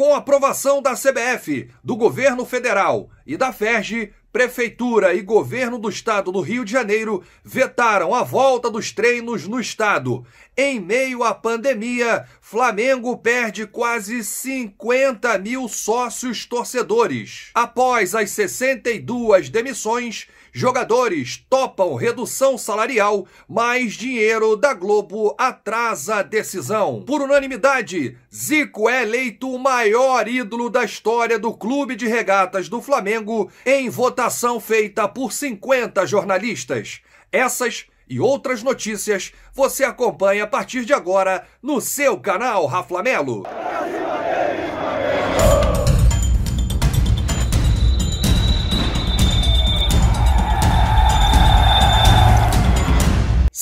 com aprovação da CBF, do governo federal e da FERJ, Prefeitura e Governo do Estado do Rio de Janeiro vetaram a volta dos treinos no estado. Em meio à pandemia, Flamengo perde quase 50 mil sócios torcedores. Após as 62 demissões, jogadores topam redução salarial, mas dinheiro da Globo atrasa a decisão. Por unanimidade, Zico é eleito o maior ídolo da história do Clube de Regatas do Flamengo em votação feita por 50 jornalistas. Essas e outras notícias você acompanha a partir de agora no seu canal Raflamelo.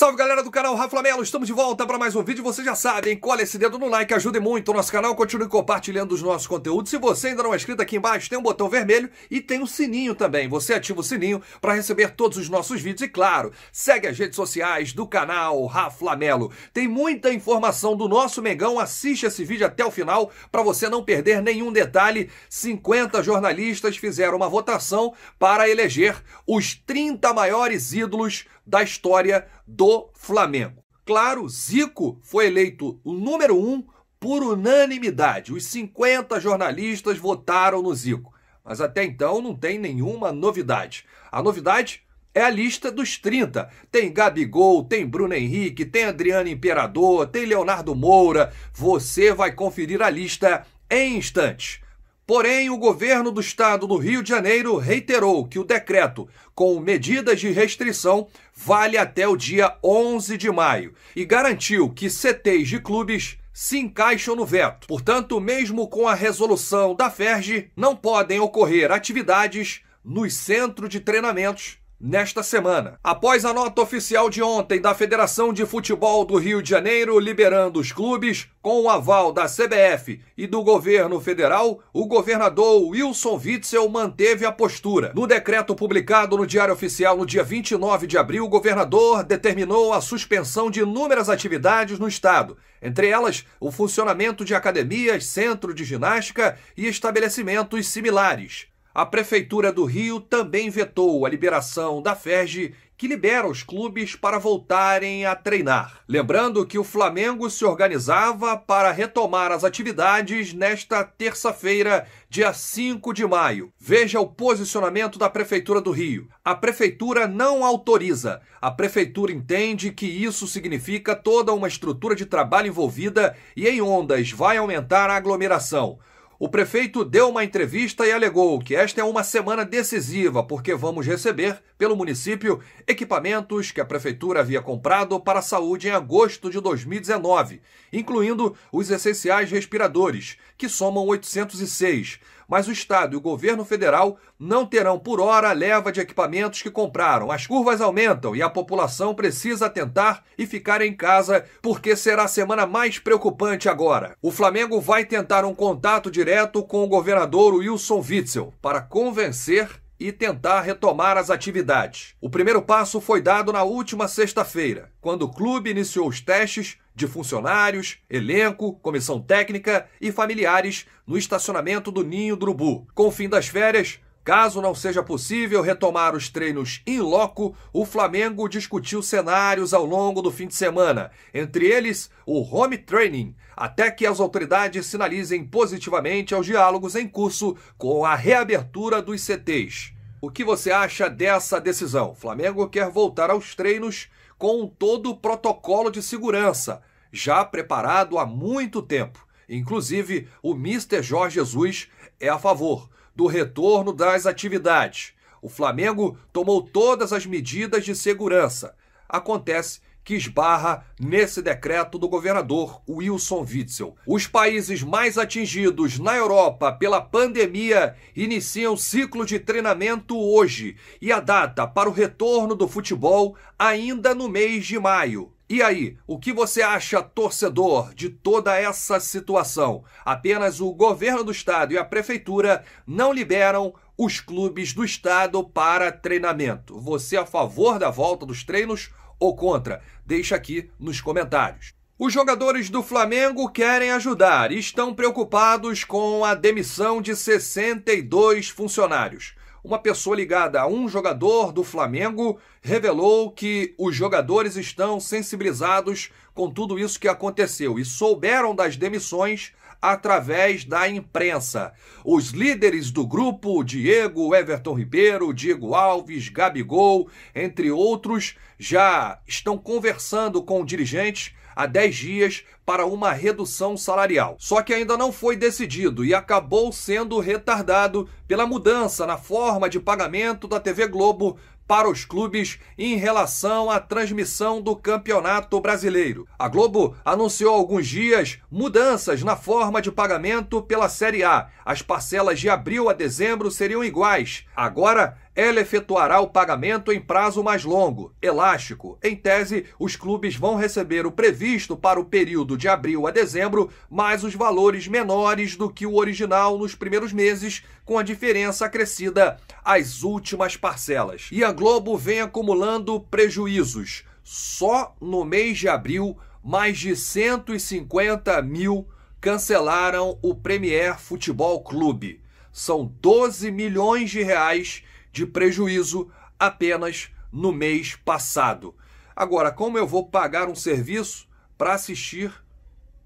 salve galera do canal Rafa Melo, estamos de volta para mais um vídeo, Você já sabe, encolhe esse dedo no like, ajude muito o nosso canal, continue compartilhando os nossos conteúdos. Se você ainda não é inscrito aqui embaixo, tem um botão vermelho e tem o um sininho também. Você ativa o sininho para receber todos os nossos vídeos e claro, segue as redes sociais do canal Rafa Melo. Tem muita informação do nosso Mengão, assiste esse vídeo até o final para você não perder nenhum detalhe. 50 jornalistas fizeram uma votação para eleger os 30 maiores ídolos da história do Flamengo. Claro, Zico foi eleito o número um por unanimidade. Os 50 jornalistas votaram no Zico. Mas até então não tem nenhuma novidade. A novidade é a lista dos 30. Tem Gabigol, tem Bruno Henrique, tem Adriano Imperador, tem Leonardo Moura. Você vai conferir a lista em instantes. Porém, o governo do estado do Rio de Janeiro reiterou que o decreto, com medidas de restrição, vale até o dia 11 de maio e garantiu que CTs de clubes se encaixam no veto. Portanto, mesmo com a resolução da FERJ, não podem ocorrer atividades nos centros de treinamentos nesta semana. Após a nota oficial de ontem da Federação de Futebol do Rio de Janeiro liberando os clubes, com o aval da CBF e do governo federal, o governador Wilson Witzel manteve a postura. No decreto publicado no Diário Oficial no dia 29 de abril, o governador determinou a suspensão de inúmeras atividades no estado, entre elas o funcionamento de academias, centro de ginástica e estabelecimentos similares. A Prefeitura do Rio também vetou a liberação da FERJ, que libera os clubes para voltarem a treinar. Lembrando que o Flamengo se organizava para retomar as atividades nesta terça-feira, dia 5 de maio. Veja o posicionamento da Prefeitura do Rio. A Prefeitura não autoriza. A Prefeitura entende que isso significa toda uma estrutura de trabalho envolvida e, em ondas, vai aumentar a aglomeração. O prefeito deu uma entrevista e alegou que esta é uma semana decisiva, porque vamos receber, pelo município, equipamentos que a prefeitura havia comprado para a saúde em agosto de 2019, incluindo os essenciais respiradores, que somam 806, mas o Estado e o governo federal não terão por hora a leva de equipamentos que compraram. As curvas aumentam e a população precisa atentar e ficar em casa, porque será a semana mais preocupante agora. O Flamengo vai tentar um contato direto com o governador Wilson Witzel para convencer e tentar retomar as atividades. O primeiro passo foi dado na última sexta-feira, quando o clube iniciou os testes de funcionários, elenco, comissão técnica e familiares no estacionamento do Ninho do Urubu. Com o fim das férias, Caso não seja possível retomar os treinos in loco, o Flamengo discutiu cenários ao longo do fim de semana, entre eles o home training, até que as autoridades sinalizem positivamente aos diálogos em curso com a reabertura dos CTs. O que você acha dessa decisão? Flamengo quer voltar aos treinos com todo o protocolo de segurança, já preparado há muito tempo. Inclusive, o Mister Jorge Jesus é a favor do retorno das atividades. O Flamengo tomou todas as medidas de segurança. Acontece que esbarra nesse decreto do governador Wilson Witzel. Os países mais atingidos na Europa pela pandemia iniciam ciclo de treinamento hoje e a data para o retorno do futebol ainda no mês de maio. E aí, o que você acha, torcedor, de toda essa situação? Apenas o governo do estado e a prefeitura não liberam os clubes do estado para treinamento. Você a favor da volta dos treinos ou contra? Deixa aqui nos comentários. Os jogadores do Flamengo querem ajudar e estão preocupados com a demissão de 62 funcionários uma pessoa ligada a um jogador do Flamengo revelou que os jogadores estão sensibilizados com tudo isso que aconteceu e souberam das demissões através da imprensa. Os líderes do grupo, Diego, Everton Ribeiro, Diego Alves, Gabigol, entre outros, já estão conversando com dirigentes a 10 dias para uma redução salarial. Só que ainda não foi decidido e acabou sendo retardado pela mudança na forma de pagamento da TV Globo para os clubes em relação à transmissão do Campeonato Brasileiro. A Globo anunciou há alguns dias mudanças na forma de pagamento pela Série A. As parcelas de abril a dezembro seriam iguais. Agora ela efetuará o pagamento em prazo mais longo, elástico. Em tese, os clubes vão receber o previsto para o período de abril a dezembro, mas os valores menores do que o original nos primeiros meses, com a diferença acrescida às últimas parcelas. E a Globo vem acumulando prejuízos. Só no mês de abril, mais de 150 mil cancelaram o Premier Futebol Clube. São 12 milhões de reais de prejuízo apenas no mês passado. Agora, como eu vou pagar um serviço para assistir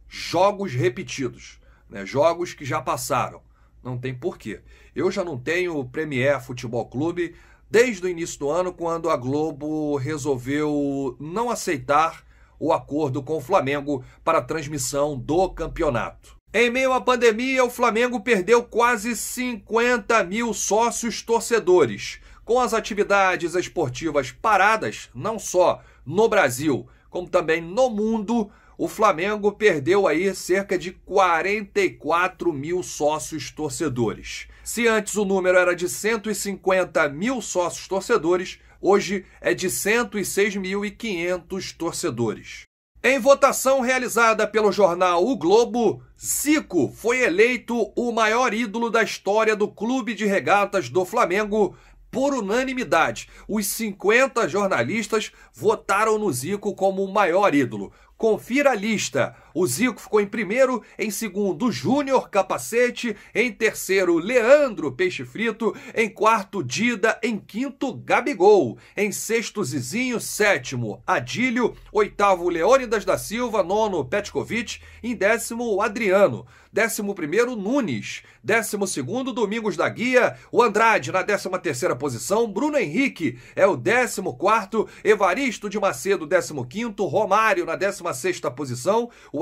jogos repetidos, né? jogos que já passaram? Não tem porquê. Eu já não tenho o Premier Futebol Clube desde o início do ano, quando a Globo resolveu não aceitar o acordo com o Flamengo para a transmissão do campeonato. Em meio à pandemia, o Flamengo perdeu quase 50 mil sócios torcedores. Com as atividades esportivas paradas, não só no Brasil, como também no mundo, o Flamengo perdeu aí cerca de 44 mil sócios torcedores. Se antes o número era de 150 mil sócios torcedores, hoje é de 106.500 torcedores. Em votação realizada pelo jornal O Globo, Zico foi eleito o maior ídolo da história do Clube de Regatas do Flamengo por unanimidade. Os 50 jornalistas votaram no Zico como o maior ídolo. Confira a lista. O Zico ficou em primeiro, em segundo, Júnior Capacete, em terceiro, Leandro Peixe Frito, em quarto, Dida, em quinto, Gabigol, em sexto, Zizinho, sétimo, Adílio, oitavo, Leônidas da Silva, nono, Petkovic, em décimo, Adriano. Décimo primeiro, Nunes. Décimo segundo, Domingos da Guia. O Andrade na décima terceira posição. Bruno Henrique é o décimo quarto. Evaristo de Macedo, décimo quinto. Romário na décima sexta posição. O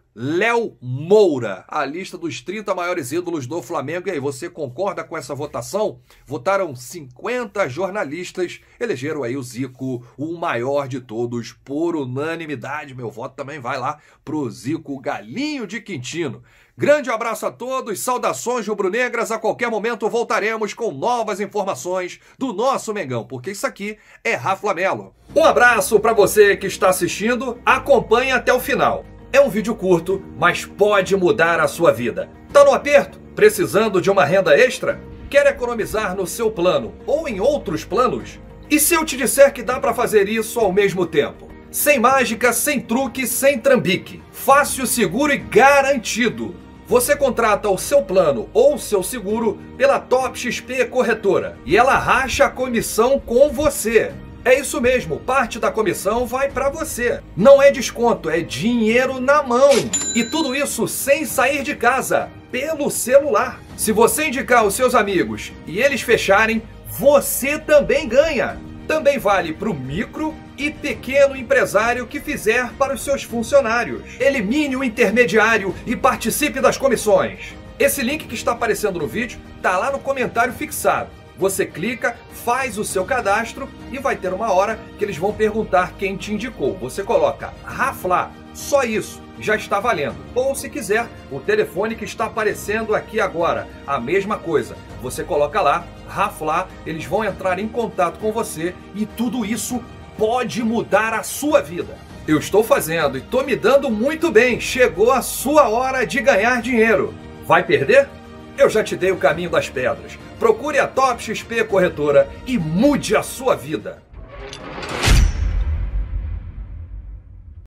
Léo Moura, a lista dos 30 maiores ídolos do Flamengo. E aí, você concorda com essa votação? Votaram 50 jornalistas, elegeram aí o Zico, o maior de todos, por unanimidade. Meu voto também vai lá pro Zico Galinho de Quintino. Grande abraço a todos, saudações rubro-negras. A qualquer momento voltaremos com novas informações do nosso Mengão, porque isso aqui é Raflamelo. Um abraço para você que está assistindo, acompanhe até o final. É um vídeo curto, mas pode mudar a sua vida. Tá no aperto? Precisando de uma renda extra? Quer economizar no seu plano ou em outros planos? E se eu te disser que dá para fazer isso ao mesmo tempo? Sem mágica, sem truque, sem trambique. Fácil, seguro e garantido. Você contrata o seu plano ou o seu seguro pela Top XP Corretora e ela racha a comissão com você. É isso mesmo, parte da comissão vai para você. Não é desconto, é dinheiro na mão. E tudo isso sem sair de casa, pelo celular. Se você indicar os seus amigos e eles fecharem, você também ganha. Também vale para o micro e pequeno empresário que fizer para os seus funcionários. Elimine o intermediário e participe das comissões. Esse link que está aparecendo no vídeo está lá no comentário fixado. Você clica, faz o seu cadastro e vai ter uma hora que eles vão perguntar quem te indicou. Você coloca Rafla, só isso já está valendo. Ou se quiser, o telefone que está aparecendo aqui agora, a mesma coisa. Você coloca lá, Rafla, eles vão entrar em contato com você e tudo isso pode mudar a sua vida. Eu estou fazendo e estou me dando muito bem. Chegou a sua hora de ganhar dinheiro. Vai perder? Eu já te dei o caminho das pedras. Procure a Top XP Corretora e mude a sua vida.